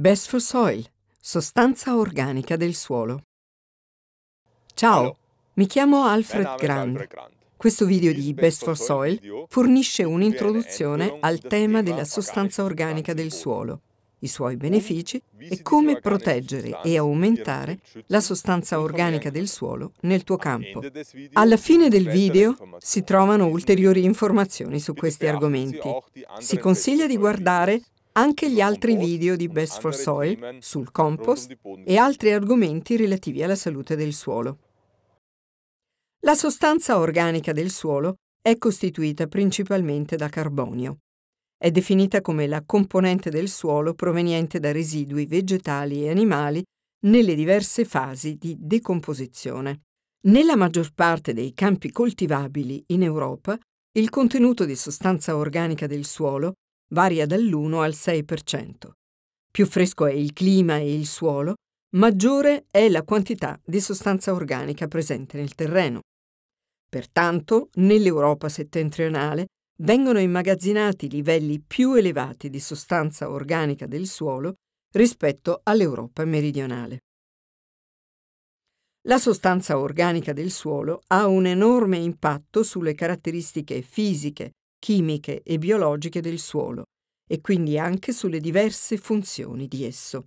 Best for Soil, sostanza organica del suolo. Ciao, mi chiamo Alfred Grand. Questo video di Best for Soil fornisce un'introduzione al tema della sostanza organica del suolo, i suoi benefici e come proteggere e aumentare la sostanza organica del suolo nel tuo campo. Alla fine del video si trovano ulteriori informazioni su questi argomenti. Si consiglia di guardare anche gli altri video di Best for Soil sul compost e altri argomenti relativi alla salute del suolo. La sostanza organica del suolo è costituita principalmente da carbonio. È definita come la componente del suolo proveniente da residui vegetali e animali nelle diverse fasi di decomposizione. Nella maggior parte dei campi coltivabili in Europa, il contenuto di sostanza organica del suolo varia dall'1 al 6%. Più fresco è il clima e il suolo, maggiore è la quantità di sostanza organica presente nel terreno. Pertanto, nell'Europa settentrionale vengono immagazzinati livelli più elevati di sostanza organica del suolo rispetto all'Europa meridionale. La sostanza organica del suolo ha un enorme impatto sulle caratteristiche fisiche chimiche e biologiche del suolo e quindi anche sulle diverse funzioni di esso.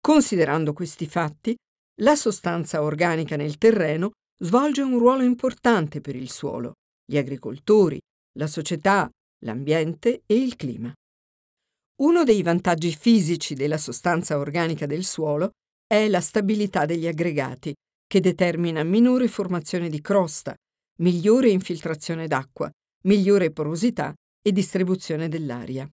Considerando questi fatti, la sostanza organica nel terreno svolge un ruolo importante per il suolo, gli agricoltori, la società, l'ambiente e il clima. Uno dei vantaggi fisici della sostanza organica del suolo è la stabilità degli aggregati, che determina minore formazione di crosta, migliore infiltrazione d'acqua, migliore porosità e distribuzione dell'aria.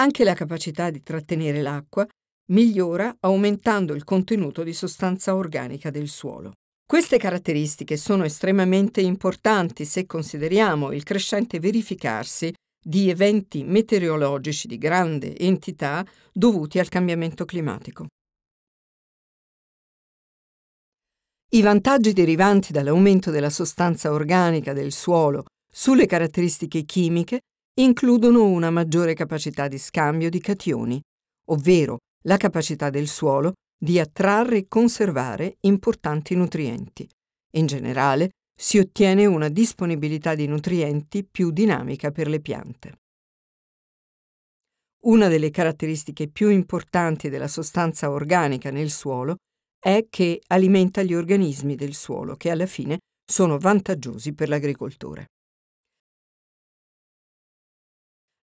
Anche la capacità di trattenere l'acqua migliora aumentando il contenuto di sostanza organica del suolo. Queste caratteristiche sono estremamente importanti se consideriamo il crescente verificarsi di eventi meteorologici di grande entità dovuti al cambiamento climatico. I vantaggi derivanti dall'aumento della sostanza organica del suolo sulle caratteristiche chimiche includono una maggiore capacità di scambio di cationi, ovvero la capacità del suolo di attrarre e conservare importanti nutrienti. In generale, si ottiene una disponibilità di nutrienti più dinamica per le piante. Una delle caratteristiche più importanti della sostanza organica nel suolo è che alimenta gli organismi del suolo che alla fine sono vantaggiosi per l'agricoltore.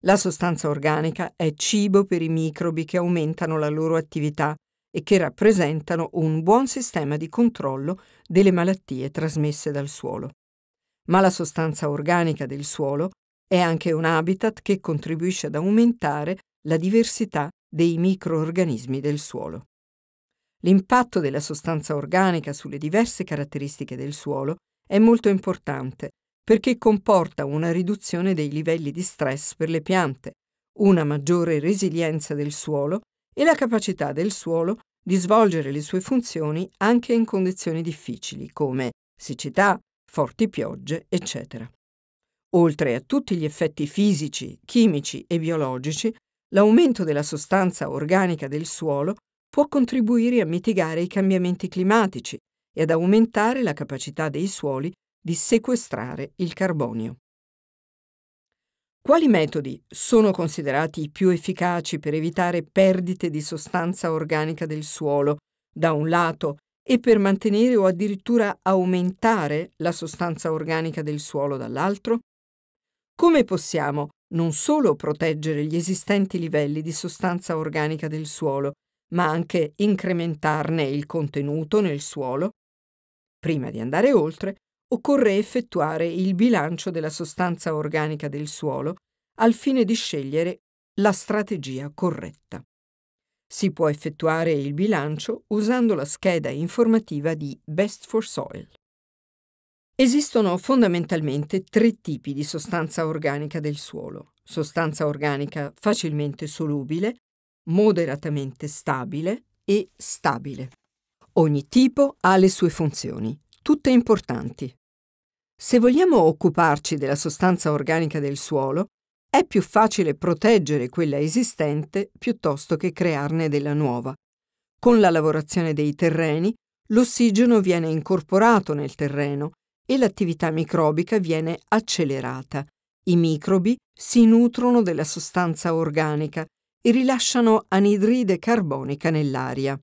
La sostanza organica è cibo per i microbi che aumentano la loro attività e che rappresentano un buon sistema di controllo delle malattie trasmesse dal suolo. Ma la sostanza organica del suolo è anche un habitat che contribuisce ad aumentare la diversità dei microorganismi del suolo. L'impatto della sostanza organica sulle diverse caratteristiche del suolo è molto importante perché comporta una riduzione dei livelli di stress per le piante, una maggiore resilienza del suolo e la capacità del suolo di svolgere le sue funzioni anche in condizioni difficili come siccità, forti piogge, eccetera. Oltre a tutti gli effetti fisici, chimici e biologici, l'aumento della sostanza organica del suolo può contribuire a mitigare i cambiamenti climatici e ad aumentare la capacità dei suoli di sequestrare il carbonio. Quali metodi sono considerati più efficaci per evitare perdite di sostanza organica del suolo, da un lato, e per mantenere o addirittura aumentare la sostanza organica del suolo dall'altro? Come possiamo non solo proteggere gli esistenti livelli di sostanza organica del suolo, ma anche incrementarne il contenuto nel suolo? Prima di andare oltre, occorre effettuare il bilancio della sostanza organica del suolo al fine di scegliere la strategia corretta. Si può effettuare il bilancio usando la scheda informativa di Best for Soil. Esistono fondamentalmente tre tipi di sostanza organica del suolo. Sostanza organica facilmente solubile, moderatamente stabile e stabile. Ogni tipo ha le sue funzioni, tutte importanti. Se vogliamo occuparci della sostanza organica del suolo, è più facile proteggere quella esistente piuttosto che crearne della nuova. Con la lavorazione dei terreni, l'ossigeno viene incorporato nel terreno e l'attività microbica viene accelerata. I microbi si nutrono della sostanza organica e rilasciano anidride carbonica nell'aria.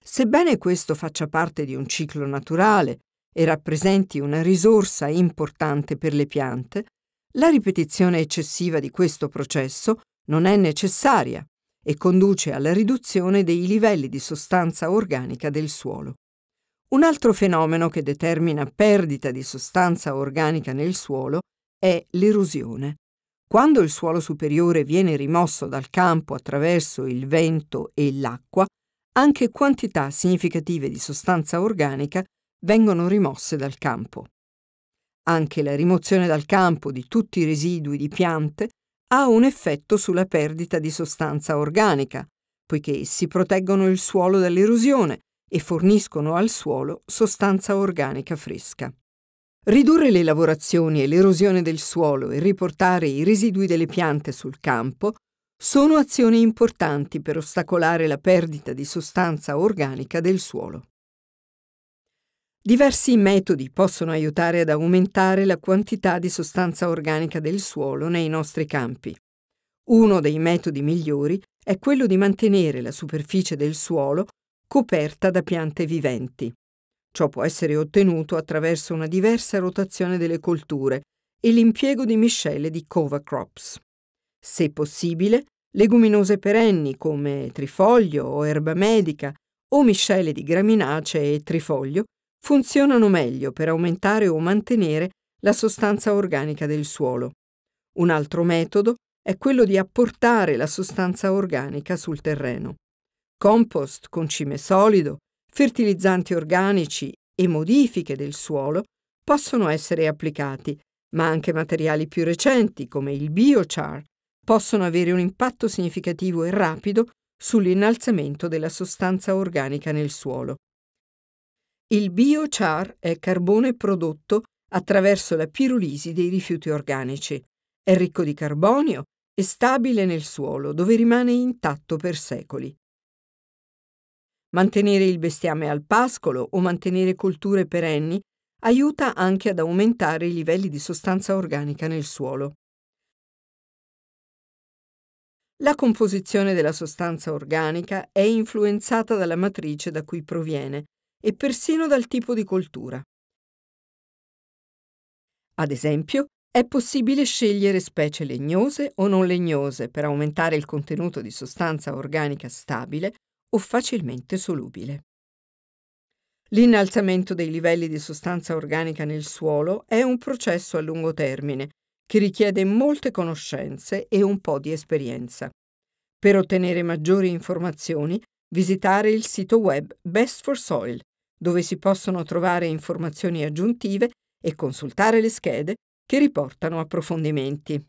Sebbene questo faccia parte di un ciclo naturale, e rappresenti una risorsa importante per le piante, la ripetizione eccessiva di questo processo non è necessaria e conduce alla riduzione dei livelli di sostanza organica del suolo. Un altro fenomeno che determina perdita di sostanza organica nel suolo è l'erosione. Quando il suolo superiore viene rimosso dal campo attraverso il vento e l'acqua, anche quantità significative di sostanza organica vengono rimosse dal campo. Anche la rimozione dal campo di tutti i residui di piante ha un effetto sulla perdita di sostanza organica, poiché essi proteggono il suolo dall'erosione e forniscono al suolo sostanza organica fresca. Ridurre le lavorazioni e l'erosione del suolo e riportare i residui delle piante sul campo sono azioni importanti per ostacolare la perdita di sostanza organica del suolo. Diversi metodi possono aiutare ad aumentare la quantità di sostanza organica del suolo nei nostri campi. Uno dei metodi migliori è quello di mantenere la superficie del suolo coperta da piante viventi. Ciò può essere ottenuto attraverso una diversa rotazione delle colture e l'impiego di miscele di cover crops. Se possibile, leguminose perenni come trifoglio o erba medica o miscele di graminace e trifoglio funzionano meglio per aumentare o mantenere la sostanza organica del suolo. Un altro metodo è quello di apportare la sostanza organica sul terreno. Compost, concime solido, fertilizzanti organici e modifiche del suolo possono essere applicati, ma anche materiali più recenti come il biochar possono avere un impatto significativo e rapido sull'innalzamento della sostanza organica nel suolo. Il biochar è carbone prodotto attraverso la pirolisi dei rifiuti organici. È ricco di carbonio e stabile nel suolo, dove rimane intatto per secoli. Mantenere il bestiame al pascolo o mantenere colture perenni aiuta anche ad aumentare i livelli di sostanza organica nel suolo. La composizione della sostanza organica è influenzata dalla matrice da cui proviene, e persino dal tipo di coltura. Ad esempio, è possibile scegliere specie legnose o non legnose per aumentare il contenuto di sostanza organica stabile o facilmente solubile. L'innalzamento dei livelli di sostanza organica nel suolo è un processo a lungo termine che richiede molte conoscenze e un po' di esperienza. Per ottenere maggiori informazioni visitare il sito web Best for Soil, dove si possono trovare informazioni aggiuntive e consultare le schede che riportano approfondimenti.